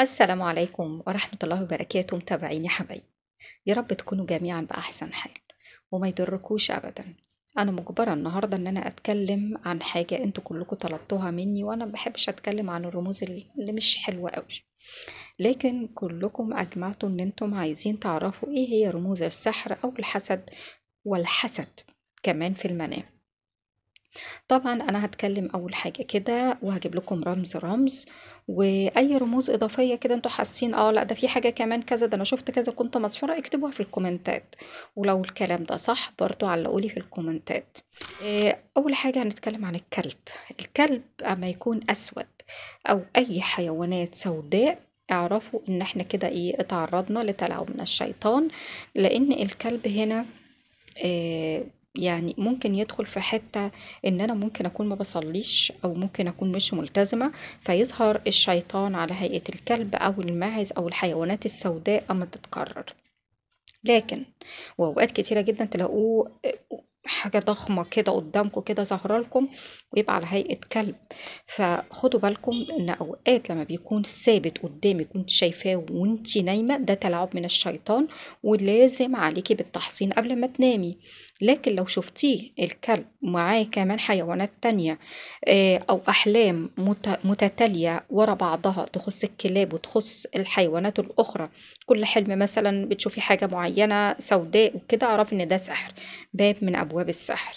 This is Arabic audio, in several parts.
السلام عليكم ورحمة الله وبركاته متابعيني حبايبي يا رب تكونوا جميعا بأحسن حال وما يدركوش أبدا أنا مجبرة النهاردة إن أنا أتكلم عن حاجة أنتوا كلكم طلبتوها مني وأنا مبحبش أتكلم عن الرموز اللي مش حلوة أوي لكن كلكم أجمعتوا إن أنتم عايزين تعرفوا إيه هي رموز السحر أو الحسد والحسد كمان في المنام طبعا انا هتكلم اول حاجة كده وهجيب لكم رمز رمز واي رموز اضافية كده انتوا حاسين اه لا ده في حاجة كمان كذا ده انا شفت كذا كنت مسحورة اكتبوها في الكومنتات ولو الكلام ده صح برضو علقولي في الكومنتات آه، اول حاجة هنتكلم عن الكلب الكلب اما يكون اسود او اي حيوانات سوداء اعرفوا ان احنا كده ايه اتعرضنا لتلعب من الشيطان لان الكلب هنا آه، يعني ممكن يدخل في حتة ان انا ممكن اكون ما بصليش او ممكن اكون مش ملتزمة فيظهر الشيطان على هيئة الكلب او الماعز او الحيوانات السوداء اما تتكرر لكن واوقات كتيرة جدا تلاقوه حاجة ضخمة كده قدامكم كده ظاهرة لكم ويبقى على هيئة كلب فخدوا بالكم ان اوقات لما بيكون ثابت قدامك وانت شايفاه وانت نايمة ده تلاعب من الشيطان ولازم عليكي بالتحصين قبل ما تنامي لكن لو شفتي الكلب معاه كمان حيوانات تانية آه، أو أحلام متتالية ورا بعضها تخص الكلاب وتخص الحيوانات الأخرى كل حلم مثلا بتشوفي حاجة معينة سوداء وكده اعرفي إن ده سحر باب من أبواب السحر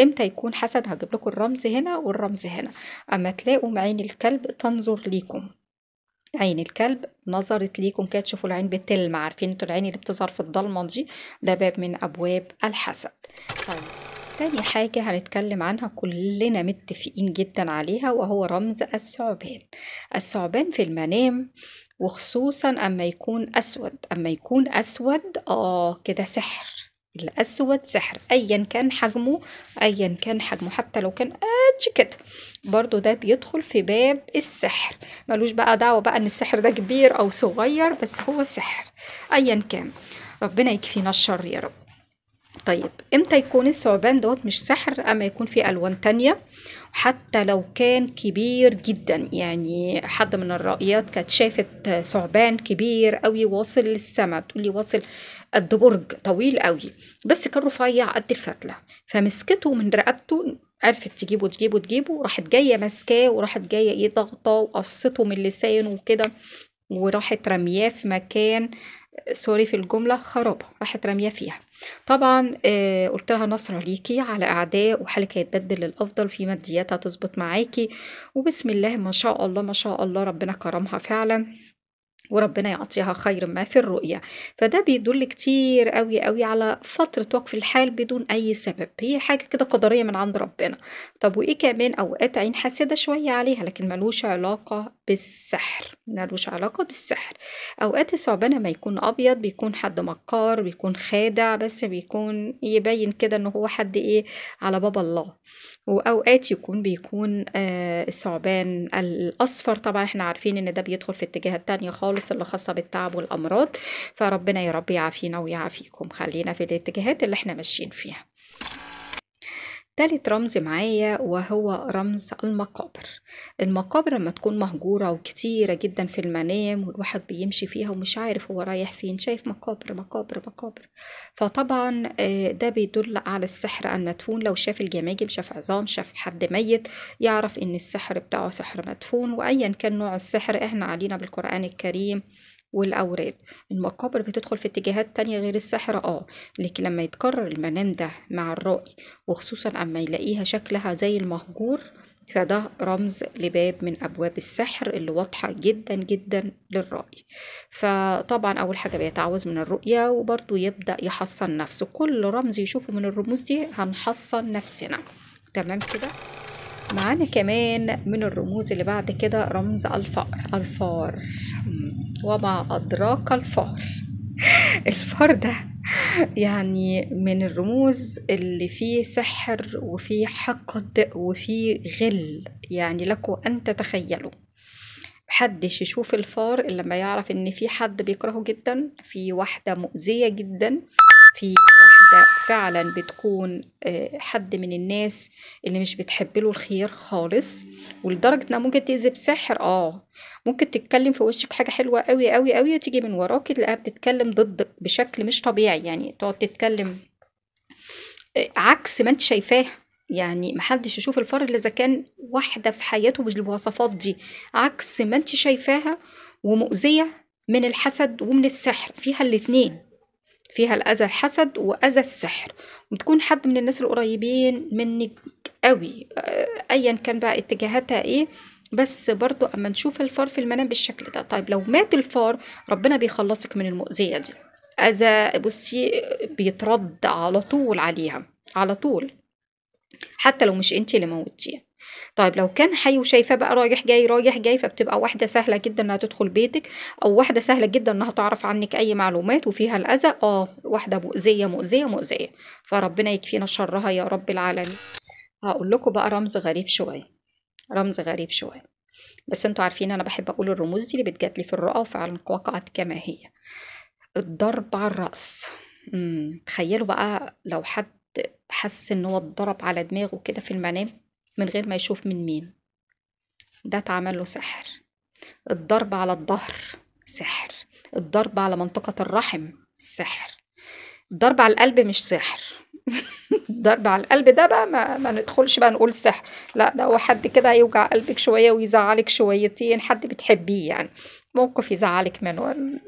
امتى يكون حسد هجيب لكم الرمز هنا والرمز هنا اما تلاقوا معين الكلب تنظر ليكم عين الكلب نظرت ليكم كده تشوفوا العين بتلمع عارفين انتوا العين اللي بتظهر في الضلمه دي ده باب من ابواب الحسد طيب تاني حاجة هنتكلم عنها كلنا متفقين جدا عليها وهو رمز الثعبان الثعبان في المنام وخصوصا اما يكون اسود اما يكون اسود اه كده سحر الأسود سحر أيا كان حجمه أيا كان حجمه حتى لو كان قد كده برضو ده بيدخل في باب السحر ملوش بقى دعوة بقى إن السحر ده كبير أو صغير بس هو سحر أيا كان ربنا يكفينا الشر يا رب طيب امتى يكون الثعبان دوت مش سحر اما يكون في الوان تانية حتى لو كان كبير جدا يعني حد من الرائيات كانت شافت ثعبان كبير قوي واصل للسما بتقولي واصل قد برج طويل قوي بس كان رفيع قد الفتله فمسكته من رقبته عرفت تجيبه تجيبه تجيبه راحت جايه ماسكاه وراحت جايه ايه ضغطه وقصته من لسانه وكده وراحت رمياه في مكان سوري في الجملة خرابة راحت رمياه فيها طبعا آه، قلت لها نصرة ليكي على أعداء وحالك هيتبدل للأفضل في مادياتها تظبط معاكي وبسم الله ما شاء الله ما شاء الله ربنا كرمها فعلا وربنا يعطيها خير ما في الرؤية فده بيدل كتير قوي قوي على فترة وقف الحال بدون أي سبب هي حاجة كده قدرية من عند ربنا طب وإيه كمان أوقات عين حاسدة شوية عليها لكن ملوش علاقة بالسحر ملوش علاقة بالسحر أوقات الثعبان ما يكون أبيض بيكون حد مكار بيكون خادع بس بيكون يبين كده إن هو حد إيه على باب الله واوقات يكون بيكون آه، الثعبان الاصفر طبعا احنا عارفين ان ده بيدخل في الاتجاه التانية خالص اللي خاصة بالتعب والامراض فربنا يا رب يعافينا ويعافيكم خلينا في الاتجاهات اللي احنا ماشيين فيها تالت رمز معايا وهو رمز المقابر المقابر لما تكون مهجورة وكتيرة جدا في المنام والواحد بيمشي فيها ومش عارف هو رايح فين شايف مقابر مقابر مقابر فطبعا آه، ده بيدل على السحر المدفون لو شاف الجماجم شاف عظام شاف حد ميت يعرف ان السحر بتاعه سحر مدفون وايا كان نوع السحر احنا علينا بالقرآن الكريم والأوراد المقابر بتدخل في اتجاهات تانية غير السحر اه لكن لما يتكرر المنام ده مع الرأي وخصوصا أما يلاقيها شكلها زي المهجور فده رمز لباب من أبواب السحر اللي واضحة جدا جدا للرأي فطبعا أول حاجة بيتعوذ من الرؤية وبرضه يبدأ يحصن نفسه كل رمز يشوفه من الرموز دي هنحصن نفسنا تمام كده معانا كمان من الرموز اللي بعد كده رمز الفار الفار وما أدراك الفار الفار ده يعني من الرموز اللي فيه سحر وفيه حقد وفيه غل يعني لكم أن تتخيلوا محدش يشوف الفار إلا لما يعرف إن في حد بيكرهه جدا في واحدة مؤذية جدا في واحدة واحدة فعلا بتكون آه، حد من الناس اللي مش بتحب له الخير خالص ولدرجة انها ممكن تأذي بسحر اه ممكن تتكلم في وشك حاجة حلوة قوي قوي قوي تيجي من وراك تلاقيها بتتكلم ضدك بشكل مش طبيعي يعني تقعد تتكلم آه، عكس ما انت شايفاه يعني محدش يشوف الفرق اللي اذا كان واحده في حياته بالمواصفات دي عكس ما انت شايفاها ومؤذيه من الحسد ومن السحر فيها الاثنين فيها الأذى الحسد وأذى السحر وتكون حد من الناس القريبين منك قوي آه، أيا كان بقى اتجاهاتها إيه بس برضو أما نشوف الفار في المنام بالشكل ده طيب لو مات الفار ربنا بيخلصك من المؤذية دي أذى بصي بيترد على طول عليها على طول حتى لو مش انت اللي موتيه طيب لو كان حي وشايفاه بقى رايح جاي رايح جاي فبتبقى واحده سهله جدا انها تدخل بيتك او واحده سهله جدا انها تعرف عنك اي معلومات وفيها الاذى اه واحده مؤذيه مؤذيه مؤذيه فربنا يكفينا شرها يا رب العالمين هقول لكم بقى رمز غريب شويه رمز غريب شويه بس انتوا عارفين انا بحب اقول الرموز دي اللي لي في الرؤى وفعلا وقعت كما هي الضرب على الراس تخيلوا بقى لو حد حس ان هو اتضرب على دماغه كده في المنام من غير ما يشوف من مين ده اتعمل له سحر الضرب على الظهر سحر الضرب على منطقة الرحم سحر الضرب على القلب مش سحر الضرب على القلب ده بقى ما, ما ندخلش بقى نقول سحر لا ده هو حد كده يوجع قلبك شوية ويزعلك شويتين حد بتحبيه يعني موقف يزعلك منه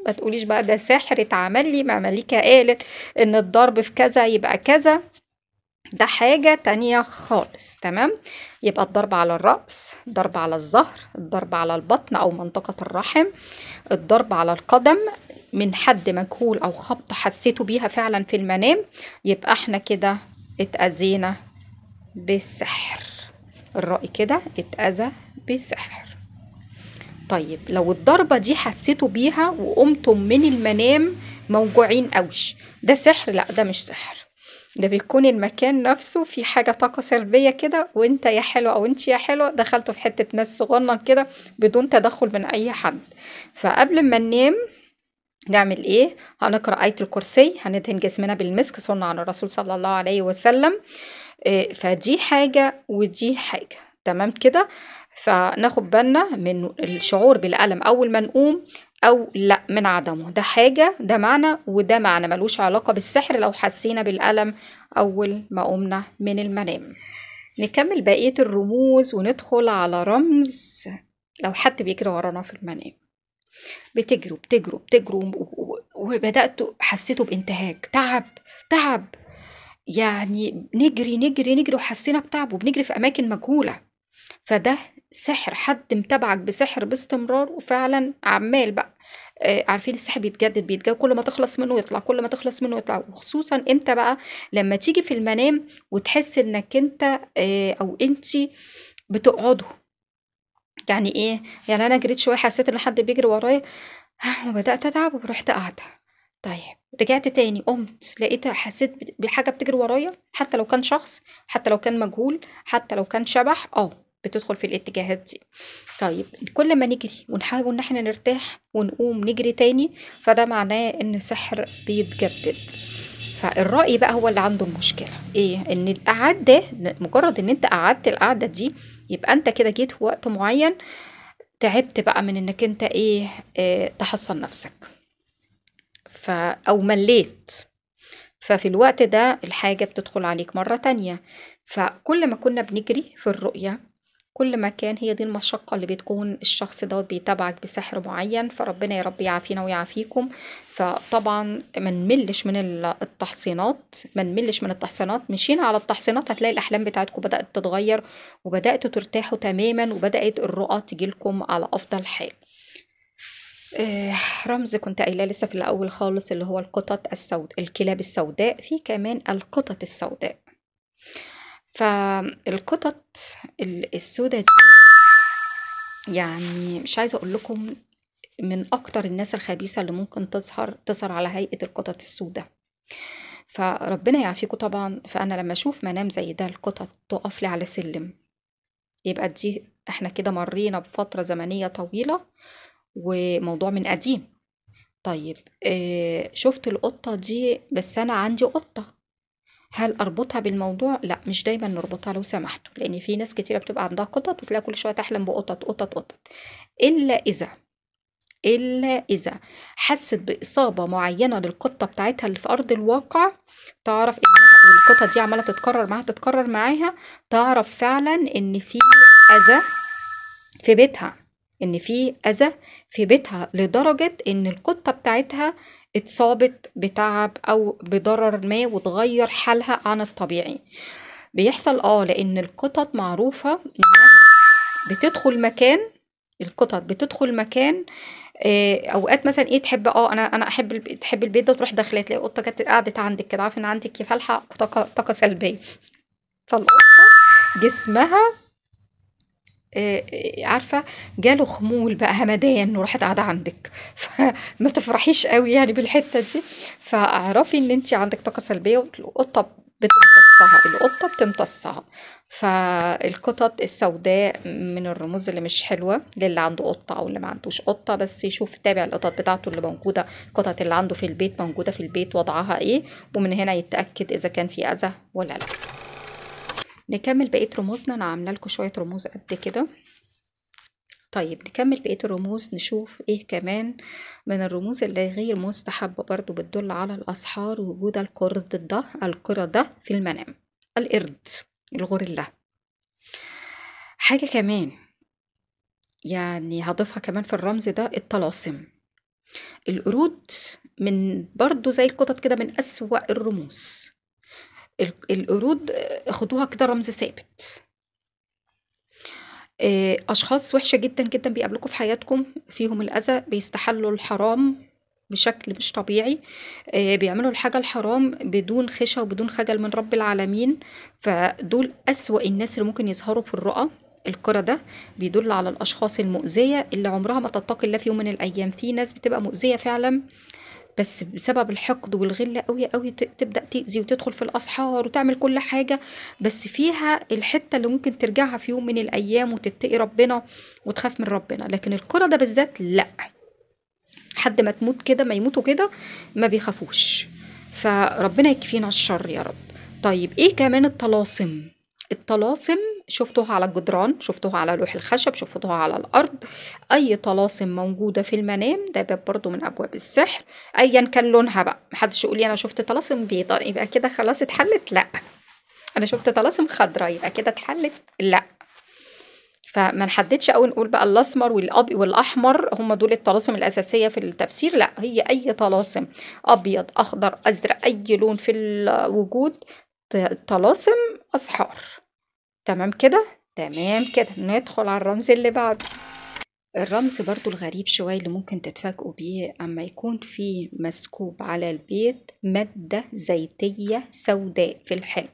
ما تقوليش بقى ده سحر اتعمل لي ما قالت ان الضرب في كذا يبقى كذا ده حاجة تانية خالص تمام يبقى الضرب على الرأس الضرب على الظهر الضرب على البطن أو منطقة الرحم الضرب على القدم من حد مجهول أو خبط حسيته بيها فعلا في المنام يبقى احنا كده اتأذينا بالسحر الرأي كده اتأذى بالسحر طيب لو الضربة دي حسيتوا بيها وقمتم من المنام موجوعين أوش ده سحر لا ده مش سحر ده بيكون المكان نفسه في حاجة طاقة سلبية كده وانت يا حلو او انت يا حلو دخلته في حتة ناس صغنن كده بدون تدخل من اي حد فقبل ما ننام نعمل ايه هنقرا ايه الكرسي هندهن جسمنا بالمسك سنه عن الرسول صلى الله عليه وسلم آه، فدي حاجه ودي حاجه تمام كده فناخد بالنا من الشعور بالألم أول ما نقوم او لا من عدمه ده حاجه ده معنى وده معنى ملوش علاقه بالسحر لو حسينا بالالم اول ما قمنا من المنام نكمل بقيه الرموز وندخل على رمز لو حد بيجري ورانا في المنام بتجروا بتجروا بتجروا وبدات حسيته بانتهاك تعب تعب يعني نجري نجري نجري وحسينا بتعب وبنجري في اماكن مجهوله فده سحر حد متابعك بسحر باستمرار وفعلا عمال بقى آه عارفين السحر بيتجدد بيتجدد كل ما تخلص منه يطلع كل ما تخلص منه يطلع وخصوصا انت بقى لما تيجي في المنام وتحس انك انت آه او انت بتقعده يعني ايه يعني انا جريت شويه حسيت ان حد بيجري ورايا وبدات اتعب ورحت قاعده طيب رجعت تاني قمت لقيت حسيت بحاجه بتجري ورايا حتى لو كان شخص حتى لو كان مجهول حتى لو كان شبح اه بتدخل في الاتجاهات دي طيب كل ما نجري ونحاول ان احنا نرتاح ونقوم نجري تاني فده معناه ان السحر بيتجدد فالرأي بقى هو اللي عنده المشكلة ايه ان القعدة ده مجرد ان انت قعدت القعدة دي يبقى انت كده جيت في وقت معين تعبت بقى من انك انت ايه, إيه تحصن نفسك ف او مليت ففي الوقت ده الحاجة بتدخل عليك مرة تانية فكل ما كنا بنجري في الرؤية كل ما كان هي دي المشقة اللي بتكون الشخص دوت بيتابعك بسحر معين فربنا يا رب يعافينا ويعافيكم فطبعا ما نملش من التحصينات ما نملش من التحصينات مشينا على التحصينات هتلاقي الأحلام بتاعتكم بدأت تتغير وبدأتوا ترتاحوا تماما وبدأت الرؤى تجيلكم على أفضل حال آه، رمز كنت قايلاه لسه في الاول خالص اللي هو القطط السوداء الكلاب السوداء في كمان القطط السوداء فالقطط ال- دي يعني مش عايزه اقول لكم من اكتر الناس الخبيثه اللي ممكن تظهر تظهر على هيئه القطط السودا فربنا يعافيكم طبعا فانا لما اشوف منام زي ده القطط تقف لي على سلم يبقى دي احنا كده مرينا بفتره زمنيه طويله وموضوع من قديم طيب اه شفت القطه دي بس انا عندي قطه هل اربطها بالموضوع لا مش دايما نربطها لو سمحتوا لان في ناس كتيره بتبقى عندها قطط وتلاقي كل شويه تحلم بقطط قطط قطط الا اذا الا اذا حست باصابه معينه للقطه بتاعتها اللي في ارض الواقع تعرف انها والقطط دي عماله تتكرر معاها تتكرر معاها تعرف فعلا ان في اذى في بيتها ان في اذى في بيتها لدرجه ان القطه بتاعتها اتصابت بتعب أو بضرر ما وتغير حالها عن الطبيعي بيحصل اه لأن القطط معروفة إنها بتدخل مكان القطط بتدخل مكان إيه اوقات مثلا ايه تحب اه انا انا احب تحب البيت ده وتروح داخله تلاقي القطه كانت قعدت عندك كده عارفه ان عندك كفالحه طاقه طاقه سلبيه فالقطه جسمها آه، عارفه جاله خمول بقى همدان وراحت قاعده عندك فما تفرحيش قوي يعني بالحته دي فاعرفي ان انت عندك طاقه سلبيه والقطه بتمتصها القطه بتمتصها فالقطط السوداء من الرموز اللي مش حلوه للي عنده قطه او اللي ما عندوش قطه بس يشوف تابع القطط بتاعته اللي موجوده القطط اللي عنده في البيت موجوده في البيت وضعها ايه ومن هنا يتاكد اذا كان في اذى ولا لا نكمل بقية رموزنا أنا عاملة لكم شوية رموز قد كده طيب نكمل بقية الرموز نشوف ايه كمان من الرموز اللي غير مستحبة برضو بتدل على الأسحار وجود القرد ده القرد ده في المنام القرد الغوريلا حاجة كمان يعني هضيفها كمان في الرمز ده الطلاسم القرود من برضو زي القطط كده من أسوأ الرموز القرود آه، خدوها كده رمز ثابت آه، أشخاص وحشة جدا جدا بيقابلكم في حياتكم فيهم الأذى بيستحلوا الحرام بشكل مش طبيعي آه، بيعملوا الحاجة الحرام بدون خشة وبدون خجل من رب العالمين فدول أسوأ الناس اللي ممكن يظهروا في الرؤى الكرة ده بيدل على الأشخاص المؤذية اللي عمرها ما تتقي الله في يوم من الأيام في ناس بتبقى مؤذية فعلا بس بسبب الحقد والغلة قوي قوي تبدأ تأذي وتدخل في الأسحار وتعمل كل حاجة بس فيها الحتة اللي ممكن ترجعها في يوم من الأيام وتتقي ربنا وتخاف من ربنا لكن الكرة ده بالذات لأ حد ما تموت كده ما يموتوا كده ما بيخافوش فربنا يكفينا الشر يا رب طيب ايه كمان الطلاسم الطلاسم شفتوها على الجدران شفتوها على لوح الخشب شفتوها على الأرض أي طلاسم موجودة في المنام ده باب برضو من أبواب السحر أيا كان لونها بقى محدش يقول لي أنا شفت طلاسم بيضاء يبقى, كده خلاص اتحلت لأ أنا شفت طلاسم خضراء يبقى كده اتحلت لأ فما نحددش أو نقول بقى الاسمر والأبيض والاحمر هم دول الطلاسم الاساسيه في التفسير لا هي اي طلاسم ابيض اخضر ازرق اي لون في الوجود طلاسم اسحار تمام كده؟ تمام كده ندخل على الرمز اللي بعده الرمز برضو الغريب شوية اللي ممكن تتفاجئوا بيه أما يكون في مسكوب على البيت مادة زيتية سوداء في الحلم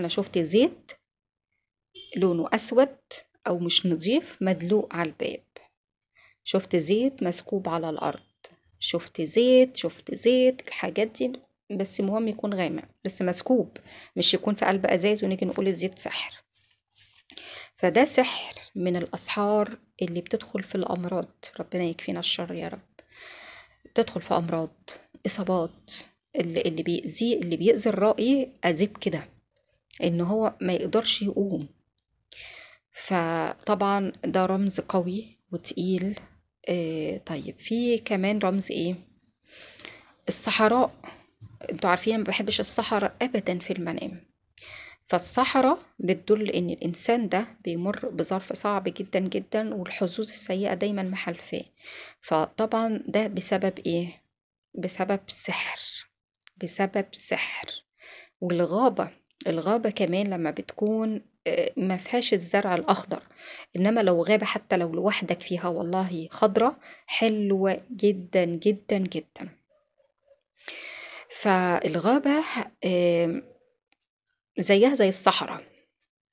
أنا شفت زيت لونه أسود أو مش نظيف مدلوق على الباب شفت زيت مسكوب على الأرض شفت زيت شفت زيت الحاجات دي بس مهم يكون غامق بس مسكوب مش يكون في قلب ازاز ونيجي نقول الزيت سحر فده سحر من الاسحار اللي بتدخل في الامراض ربنا يكفينا الشر يا رب تدخل في امراض اصابات اللي اللي بيأذي اللي بيأذي الرأي أذيب كده إن هو ما يقدرش يقوم فطبعا ده رمز قوي وتقيل آه طيب في كمان رمز إيه الصحراء انتوا عارفين ما بحبش الصحراء ابدا في المنام فالصحراء بتدل ان الانسان ده بيمر بظرف صعب جدا جدا والحظوظ السيئه دايما محالفاه فطبعا ده بسبب ايه بسبب سحر بسبب سحر والغابه الغابه كمان لما بتكون آه، ما فيهاش الزرع الاخضر انما لو غابه حتى لو لوحدك فيها والله خضره حلوه جدا جدا جدا فالغابة آمم، زيها زي الصحراء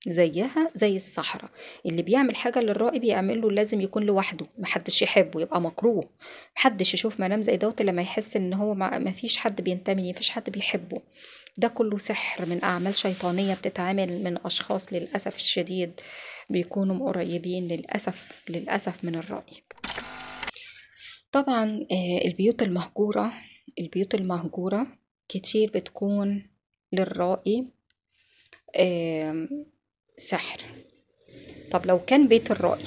زيها زي الصحراء اللي بيعمل حاجة بيعمل له لازم يكون لوحده محدش يحبه يبقى مكروه محدش يشوف منام زي دوت لما يحس ان هو ما مفيش حد بينتمي مفيش حد بيحبه ده كله سحر من أعمال شيطانية بتتعامل من أشخاص للأسف الشديد بيكونوا قريبين للأسف للأسف من الرأي طبعا آه، البيوت المهجورة البيوت المهجورة كتير بتكون للرائي سحر طب لو كان بيت الرائي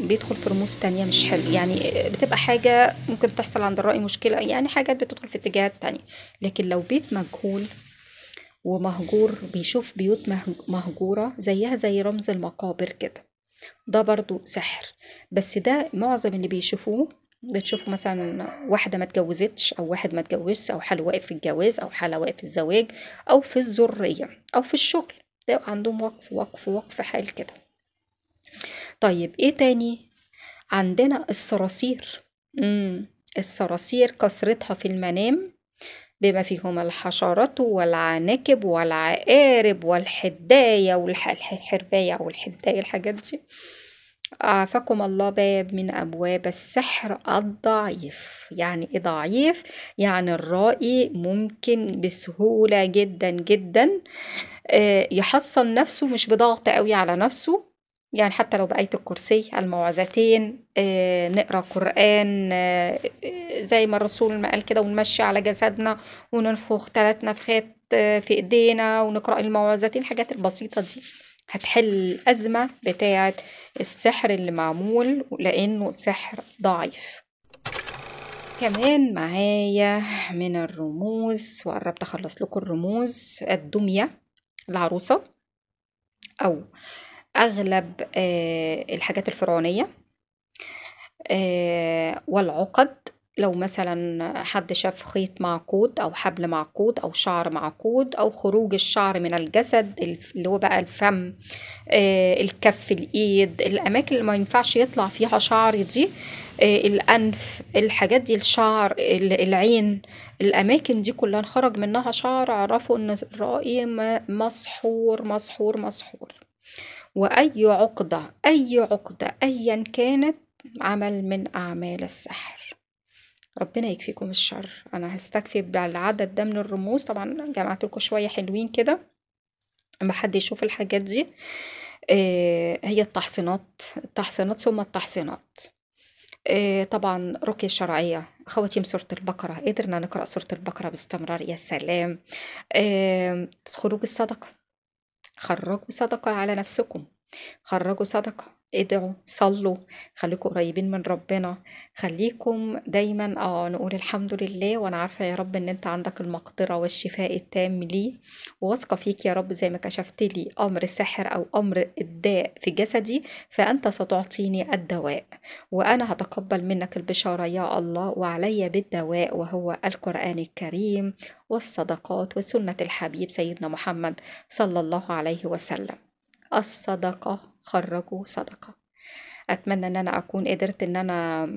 بيدخل في رموز تانية مش حلو يعني بتبقى حاجة ممكن تحصل عند الرأي مشكلة يعني حاجات بتدخل في اتجاهات تانية لكن لو بيت مجهول ومهجور بيشوف بيوت مهجورة زيها زي رمز المقابر كده ده برضو سحر بس ده معظم اللي بيشوفوه بتشوفوا مثلا واحدة ما اتجوزتش أو واحد ما اتجوزش أو حال واقف في الجواز أو حالة واقف في الزواج أو في الذرية أو في الشغل ده عندهم وقف وقف وقف حال كده طيب ايه تاني عندنا الصراصير الصراصير كثرتها في المنام بما فيهم الحشرات والعناكب والعقارب والحداية والحرباية والحداية الحاجات دي أعفكم الله باب من أبواب السحر الضعيف يعني إيه ضعيف؟ يعني الرائي ممكن بسهولة جدا جدا آه، يحصن نفسه مش بضغط قوي على نفسه يعني حتى لو بآية الكرسي الموعظتين آه، نقرا قرآن آه، زي ما الرسول ما قال كده ونمشي على جسدنا وننفخ ثلاث نفخات في ايدينا ونقرا الموعظتين الحاجات البسيطة دي هتحل الأزمة بتاعة السحر اللي معمول لأنه سحر ضعيف كمان معايا من الرموز وقربت أخلص لكم الرموز الدمية العروسة أو أغلب آه، الحاجات الفرعونية آه، والعقد لو مثلا حد شاف خيط معقود أو حبل معقود أو شعر معقود أو خروج الشعر من الجسد اللي هو بقى الفم آه، الكف الإيد الأماكن اللي ما ينفعش يطلع فيها شعر دي آه، الأنف الحاجات دي الشعر العين الأماكن دي كلها خرج منها شعر عرفوا إن الرأي مسحور مسحور مسحور وأي عقدة أي عقدة أيا كانت عمل من أعمال السحر ربنا يكفيكم الشر انا هستكفي بالعدد ده من الرموز طبعا جمعت لكم شويه حلوين كده اما حد يشوف الحاجات دي آه، هي التحصينات التحصينات ثم التحصينات آه، طبعا رقية شرعية خواتيم سورة البقرة قدرنا نقرأ سورة البقرة باستمرار يا سلام خروج الصدقة خرجوا صدقة على نفسكم خرجوا صدقة ادعوا إيه صلوا خليكم قريبين من ربنا خليكم دايما اه نقول الحمد لله وانا عارفه يا رب ان انت عندك المقدره والشفاء التام لي وواثقه فيك يا رب زي ما كشفت لي امر سحر او امر الداء في جسدي فانت ستعطيني الدواء وانا هتقبل منك البشاره يا الله وعلي بالدواء وهو القران الكريم والصدقات وسنه الحبيب سيدنا محمد صلى الله عليه وسلم الصدقة خرجوا صدقة أتمنى إن أنا أكون قدرت إن أنا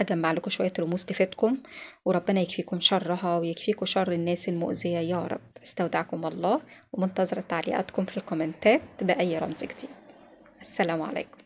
أجمع لكم شوية رموز تفيدكم وربنا يكفيكم شرها ويكفيكم شر الناس المؤذية يا رب استودعكم الله ومنتظرة تعليقاتكم في الكومنتات بأي رمز جديد السلام عليكم